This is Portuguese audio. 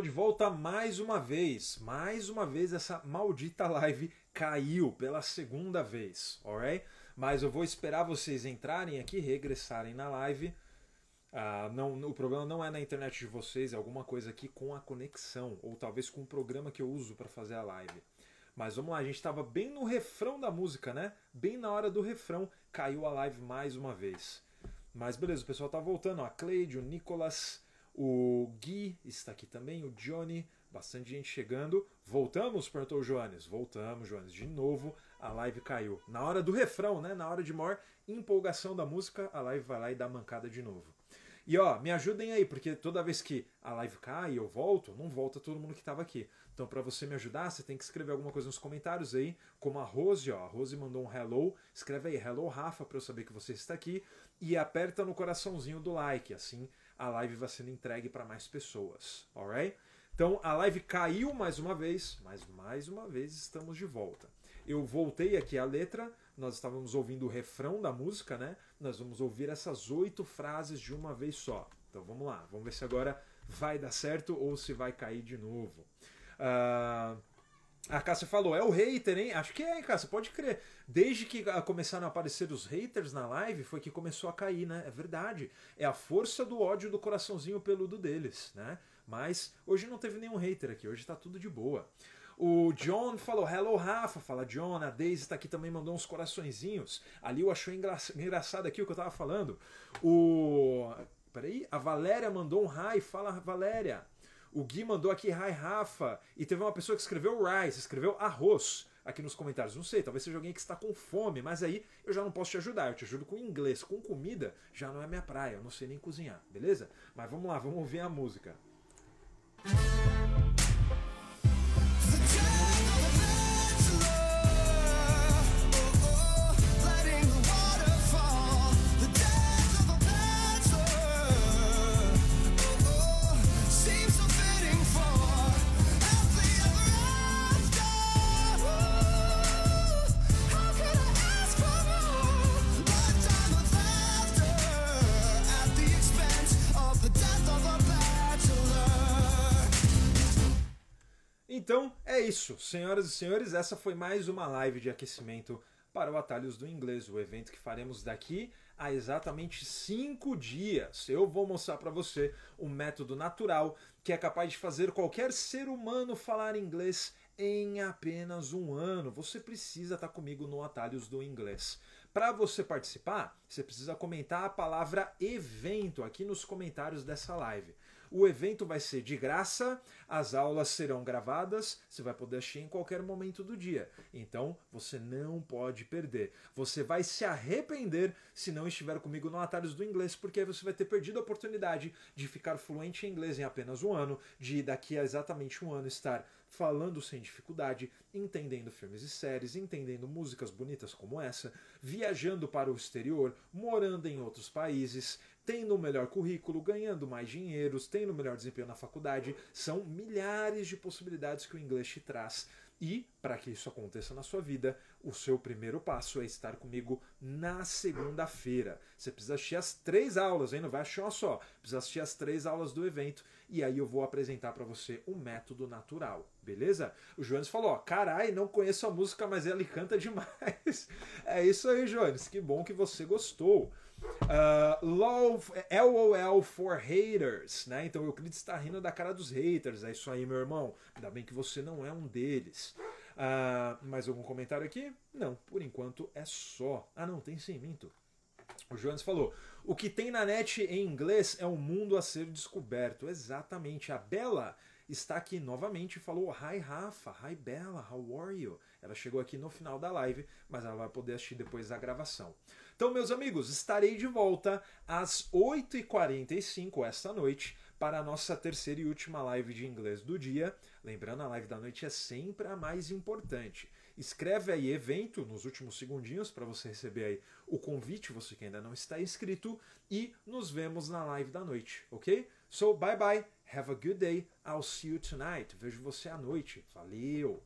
de volta mais uma vez. Mais uma vez essa maldita live caiu pela segunda vez, alright? Mas eu vou esperar vocês entrarem aqui, regressarem na live. Ah, não, o problema não é na internet de vocês, é alguma coisa aqui com a conexão, ou talvez com o programa que eu uso para fazer a live. Mas vamos lá, a gente estava bem no refrão da música, né? Bem na hora do refrão, caiu a live mais uma vez. Mas beleza, o pessoal tá voltando, ó, a Cleide, o Nicolas, o Gui está aqui também, o Johnny, bastante gente chegando. Voltamos? perguntou o Joanes. Voltamos, Joanes. De novo, a live caiu. Na hora do refrão, né? Na hora de maior empolgação da música, a live vai lá e dá mancada de novo. E ó, me ajudem aí, porque toda vez que a live cai e eu volto, não volta todo mundo que estava aqui. Então, para você me ajudar, você tem que escrever alguma coisa nos comentários aí, como a Rose, ó. A Rose mandou um hello. Escreve aí, hello Rafa, para eu saber que você está aqui. E aperta no coraçãozinho do like, assim a live vai sendo entregue para mais pessoas, alright? Então a live caiu mais uma vez, mas mais uma vez estamos de volta. Eu voltei aqui à letra, nós estávamos ouvindo o refrão da música, né? Nós vamos ouvir essas oito frases de uma vez só. Então vamos lá, vamos ver se agora vai dar certo ou se vai cair de novo. Uh, a Cássia falou, é o hater, hein? Acho que é, hein, Cássia? Pode crer. Desde que ah, começaram a aparecer os haters na live, foi que começou a cair, né? É verdade. É a força do ódio do coraçãozinho peludo deles, né? Mas hoje não teve nenhum hater aqui, hoje tá tudo de boa. O John falou, hello Rafa, fala John, a Daisy está aqui também, mandou uns coraçõezinhos. Ali eu achou engra... engraçado aqui o que eu tava falando. O... Peraí, a Valéria mandou um hi, fala Valéria. O Gui mandou aqui hi Rafa. E teve uma pessoa que escreveu rice, escreveu arroz aqui nos comentários. Não sei, talvez seja alguém que está com fome, mas aí eu já não posso te ajudar. Eu te ajudo com inglês, com comida já não é minha praia. Eu não sei nem cozinhar, beleza? Mas vamos lá, vamos ouvir a música. Então é isso, senhoras e senhores, essa foi mais uma live de aquecimento para o Atalhos do Inglês, o evento que faremos daqui a exatamente cinco dias. Eu vou mostrar para você um método natural que é capaz de fazer qualquer ser humano falar inglês em apenas um ano. Você precisa estar tá comigo no Atalhos do Inglês. Para você participar, você precisa comentar a palavra evento aqui nos comentários dessa live. O evento vai ser de graça, as aulas serão gravadas, você vai poder assistir em qualquer momento do dia. Então você não pode perder. Você vai se arrepender se não estiver comigo no Atalhos do Inglês, porque aí você vai ter perdido a oportunidade de ficar fluente em inglês em apenas um ano, de daqui a exatamente um ano estar falando sem dificuldade, entendendo filmes e séries, entendendo músicas bonitas como essa, viajando para o exterior, morando em outros países, tendo um melhor currículo, ganhando mais dinheiro, tendo um melhor desempenho na faculdade. São milhares de possibilidades que o inglês te traz e, para que isso aconteça na sua vida, o seu primeiro passo é estar comigo na segunda-feira. Você precisa assistir as três aulas, hein? Não vai achar uma só. Precisa assistir as três aulas do evento e aí eu vou apresentar para você o método natural, beleza? O Jones falou: carai, não conheço a música, mas ela canta demais. é isso aí, Jones. Que bom que você gostou. Uh, love, LOL é for haters, né? Então Euclides está rindo da cara dos haters, é isso aí, meu irmão. Ainda bem que você não é um deles. Uh, mais algum comentário aqui? Não, por enquanto é só. Ah, não, tem sim, minto. O Jones falou: o que tem na net em inglês é um mundo a ser descoberto. Exatamente. A Bela está aqui novamente e falou: Hi Rafa, hi Bella, how are you? Ela chegou aqui no final da live, mas ela vai poder assistir depois da gravação. Então, meus amigos, estarei de volta às 8h45 esta noite para a nossa terceira e última live de inglês do dia. Lembrando, a live da noite é sempre a mais importante. Escreve aí evento nos últimos segundinhos para você receber aí o convite, você que ainda não está inscrito, e nos vemos na live da noite, ok? So, bye bye! Have a good day. I'll see you tonight. Vejo você à noite. Valeu!